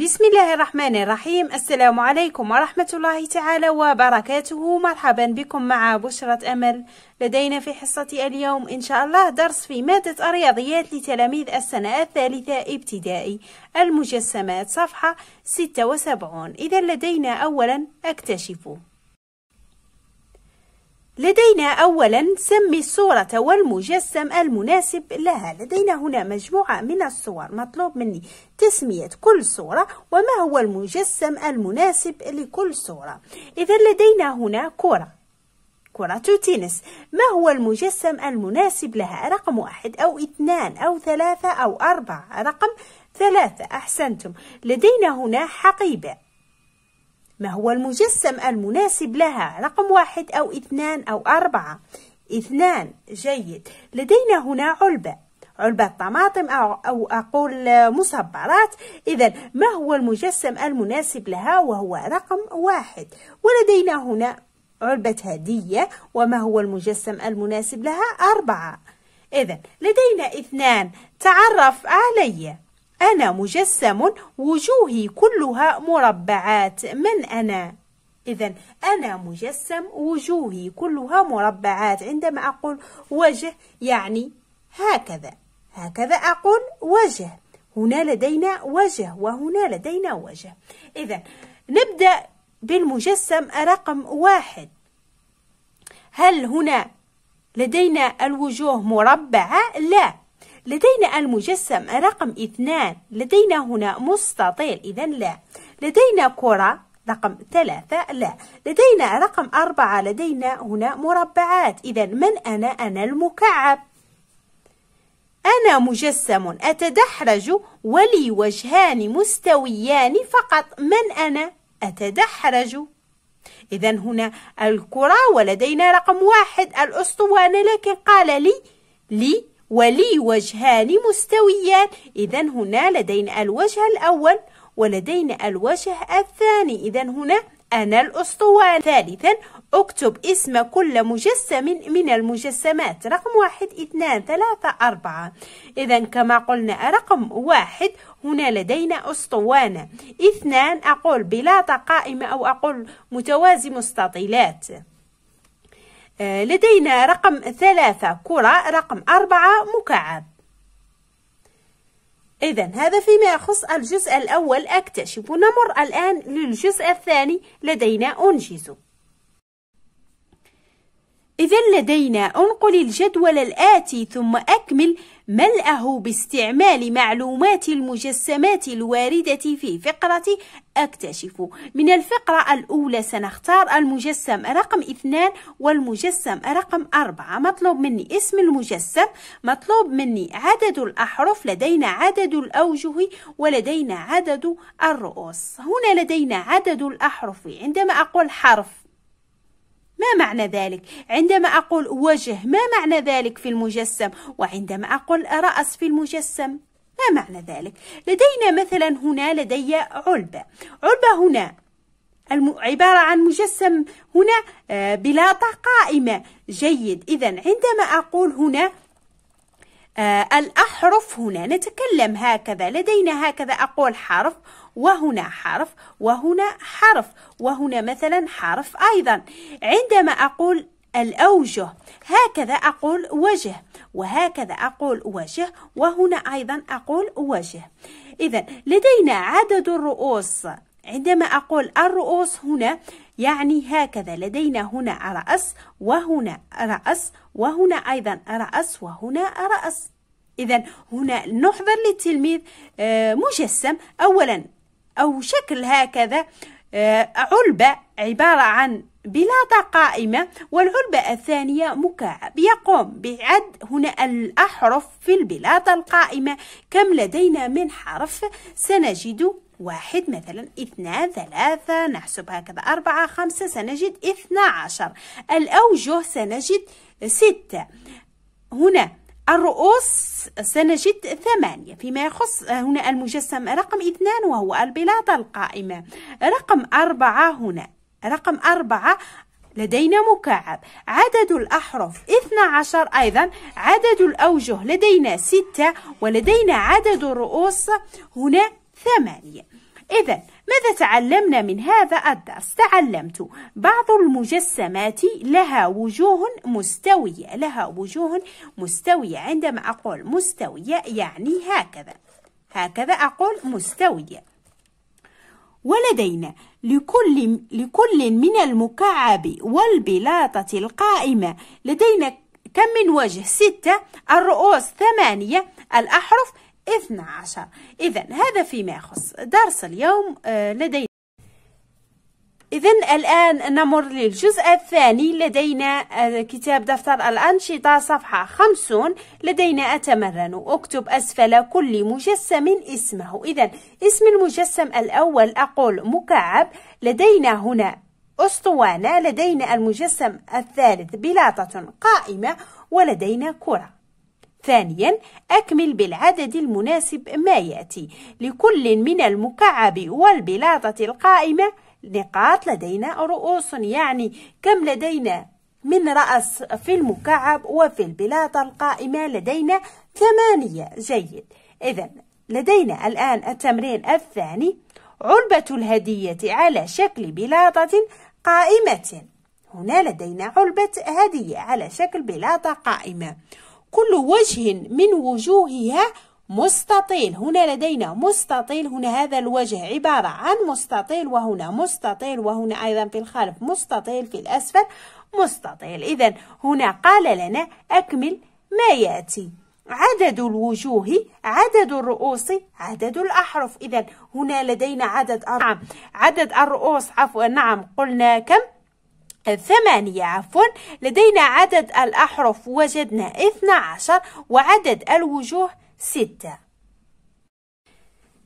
بسم الله الرحمن الرحيم السلام عليكم ورحمة الله تعالى وبركاته مرحبا بكم مع بشرة أمل لدينا في حصة اليوم إن شاء الله درس في مادة الرياضيات لتلاميذ السنة الثالثة ابتدائي المجسمات صفحة 76 إذا لدينا أولا اكتشفوا لدينا أولا سمي الصورة والمجسم المناسب لها لدينا هنا مجموعة من الصور مطلوب مني تسمية كل صورة وما هو المجسم المناسب لكل صورة إذا لدينا هنا كرة كرة تنس ما هو المجسم المناسب لها رقم واحد أو اثنان أو ثلاثة أو أربعة رقم ثلاثة أحسنتم لدينا هنا حقيبة ما هو المجسم المناسب لها رقم واحد أو اثنان أو أربعة اثنان جيد لدينا هنا علبة علبة طماطم أو, أقول مصبرات إذا ما هو المجسم المناسب لها وهو رقم واحد ولدينا هنا علبة هدية وما هو المجسم المناسب لها أربعة إذا لدينا اثنان تعرف علي أنا مجسم وجوهي كلها مربعات من أنا؟ إذا أنا مجسم وجوهي كلها مربعات عندما أقول وجه يعني هكذا هكذا أقول وجه هنا لدينا وجه وهنا لدينا وجه إذا نبدأ بالمجسم رقم واحد هل هنا لدينا الوجوه مربعة؟ لا لدينا المجسم رقم اثنان لدينا هنا مستطيل إذا لا لدينا كرة رقم ثلاثة لا لدينا رقم أربعة لدينا هنا مربعات إذا من أنا؟ أنا المكعب أنا مجسم أتدحرج ولي وجهان مستويان فقط من أنا؟ أتدحرج إذا هنا الكرة ولدينا رقم واحد الأسطوانة لكن قال لي لي ولي وجهان مستويان إذا هنا لدينا الوجه الأول ولدينا الوجه الثاني إذا هنا أنا الأسطوانة ثالثا اكتب اسم كل مجسم من المجسمات رقم واحد اثنان ثلاثة أربعة إذا كما قلنا رقم واحد هنا لدينا أسطوانة اثنان أقول بلاطة قائمة أو أقول متوازي مستطيلات آه، لدينا رقم ثلاثة كرة رقم أربعة مكعب إذا هذا فيما يخص الجزء الأول أكتشف نمر الآن للجزء الثاني لدينا أنجز إذا لدينا أنقل الجدول الآتي ثم أكمل ملأه باستعمال معلومات المجسمات الواردة في فقرة أكتشف من الفقرة الأولى سنختار المجسم رقم اثنان والمجسم رقم أربعة مطلوب مني اسم المجسم مطلوب مني عدد الأحرف لدينا عدد الأوجه ولدينا عدد الرؤوس هنا لدينا عدد الأحرف عندما أقول حرف ما معنى ذلك؟ عندما أقول وجه ما معنى ذلك في المجسم؟ وعندما أقول رأس في المجسم ما معنى ذلك؟ لدينا مثلا هنا لدي علبة علبة هنا عبارة عن مجسم هنا آه، بلاطة قائمة جيد إذا عندما أقول هنا آه، الأحرف هنا نتكلم هكذا لدينا هكذا أقول حرف وهنا حرف وهنا حرف وهنا مثلا حرف أيضا عندما أقول الأوجه هكذا أقول وجه وهكذا أقول وجه وهنا أيضا أقول وجه إذا لدينا عدد الرؤوس عندما أقول الرؤوس هنا يعني هكذا لدينا هنا رأس وهنا رأس وهنا أيضا رأس وهنا رأس إذا هنا نحضر للتلميذ آه، مجسم أولا أو شكل هكذا آه، علبة عبارة عن بلاطة قائمة والعلبة الثانية مكعب يقوم بعد هنا الأحرف في البلاطة القائمة كم لدينا من حرف سنجد واحد مثلا اثنان ثلاثة نحسب هكذا أربعة خمسة سنجد اثنا عشر الأوجه سنجد ستة هنا الرؤوس سنجد ثمانية فيما يخص هنا المجسم رقم اثنان وهو البلاطة القائمة رقم أربعة هنا رقم أربعة لدينا مكعب عدد الأحرف 12 أيضا عدد الأوجه لدينا 6 ولدينا عدد الرؤوس هنا ثمانية إذا ماذا تعلمنا من هذا الدرس؟ تعلمت بعض المجسمات لها وجوه مستوية لها وجوه مستوية عندما أقول مستوية يعني هكذا هكذا أقول مستوية ولدينا لكل, لكل من المكعب والبلاطة القائمة لدينا كم من وجه ستة الرؤوس ثمانية الأحرف 12 إذا هذا فيما يخص درس اليوم آه، لدينا إذا الآن نمر للجزء الثاني لدينا آه، كتاب دفتر الأنشطة صفحة 50 لدينا أتمرن أكتب أسفل كل مجسم اسمه إذا اسم المجسم الأول أقول مكعب لدينا هنا أسطوانة لدينا المجسم الثالث بلاطة قائمة ولدينا كرة ثانيا أكمل بالعدد المناسب ما يأتي لكل من المكعب والبلاطة القائمة نقاط لدينا رؤوس يعني كم لدينا من رأس في المكعب وفي البلاطة القائمة لدينا ثمانية جيد إذا لدينا الآن التمرين الثاني علبة الهدية على شكل بلاطة قائمة هنا لدينا علبة هدية على شكل بلاطة قائمة كل وجه من وجوهها مستطيل هنا لدينا مستطيل هنا هذا الوجه عبارة عن مستطيل وهنا مستطيل وهنا أيضا في الخلف مستطيل في الأسفل مستطيل إذا هنا قال لنا أكمل ما يأتي عدد الوجوه عدد الرؤوس عدد الأحرف إذا هنا لدينا عدد أرقام عدد الرؤوس عفوا نعم قلنا كم ثمانية عفوا لدينا عدد الأحرف وجدنا اثنا عشر وعدد الوجوه ستة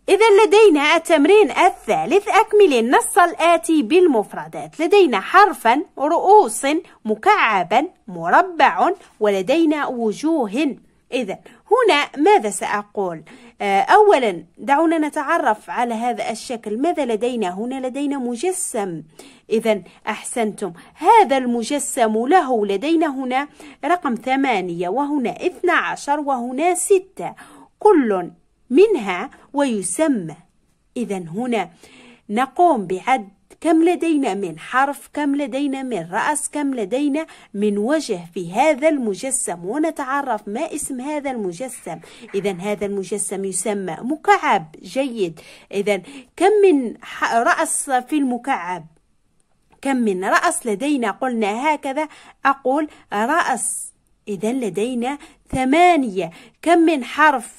إذا لدينا التمرين الثالث أكمل النص الآتي بالمفردات لدينا حرفا رؤوس مكعبا مربع ولدينا وجوه إذا هنا ماذا سأقول؟ آه، أولا دعونا نتعرف على هذا الشكل ماذا لدينا؟ هنا لدينا مجسم إذا أحسنتم هذا المجسم له لدينا هنا رقم ثمانية وهنا اثنى عشر وهنا ستة كل منها ويسمى إذا هنا نقوم بعد كم لدينا من حرف كم لدينا من رأس كم لدينا من وجه في هذا المجسم ونتعرف ما اسم هذا المجسم إذا هذا المجسم يسمى مكعب جيد إذا كم من رأس في المكعب كم من رأس لدينا قلنا هكذا أقول رأس إذا لدينا ثمانية كم من حرف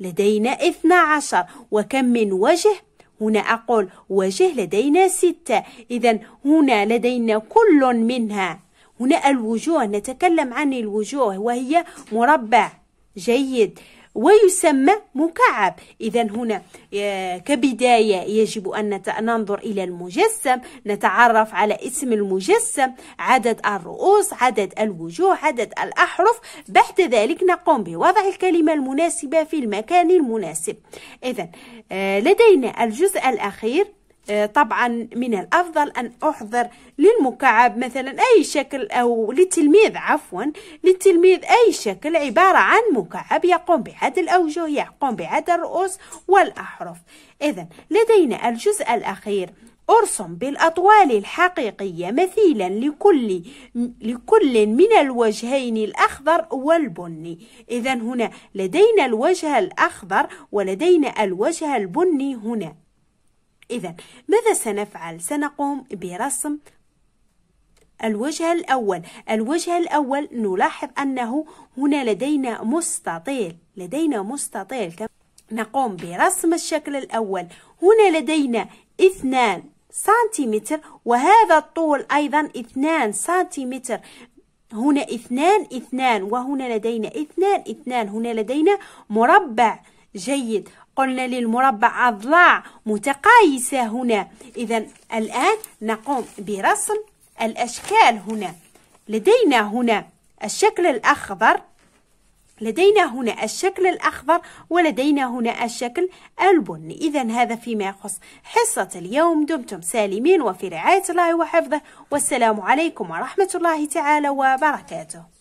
لدينا اثنا عشر وكم من وجه هنا أقول وجه لدينا ستة إذا هنا لدينا كل منها هنا الوجوه نتكلم عن الوجوه وهي مربع جيد ويسمى مكعب إذا هنا آه، كبداية يجب أن ننظر إلى المجسم نتعرف على اسم المجسم عدد الرؤوس عدد الوجوه عدد الأحرف بعد ذلك نقوم بوضع الكلمة المناسبة في المكان المناسب إذا آه، لدينا الجزء الأخير آه، طبعا من الأفضل أن أحضر للمكعب مثلا أي شكل أو للتلميذ عفوا للتلميذ أي شكل عبارة عن مكعب يقوم بعد الأوجه يقوم بعد الرؤوس والأحرف إذا لدينا الجزء الأخير ارسم بالاطوال الحقيقيه مثيلا لكل لكل من الوجهين الاخضر والبني اذا هنا لدينا الوجه الاخضر ولدينا الوجه البني هنا إذا ماذا سنفعل؟ سنقوم برسم الوجه الأول الوجه الأول نلاحظ أنه هنا لدينا مستطيل لدينا مستطيل نقوم برسم الشكل الأول هنا لدينا اثنان سنتيمتر وهذا الطول أيضا اثنان سنتيمتر هنا اثنان اثنان وهنا لدينا اثنان اثنان هنا لدينا مربع جيد قلنا للمربع أضلاع متقايسة هنا إذا الآن نقوم برسم الأشكال هنا لدينا هنا الشكل الأخضر لدينا هنا الشكل الأخضر ولدينا هنا الشكل البني إذا هذا فيما يخص حصة اليوم دمتم سالمين وفي رعاية الله وحفظه والسلام عليكم ورحمة الله تعالى وبركاته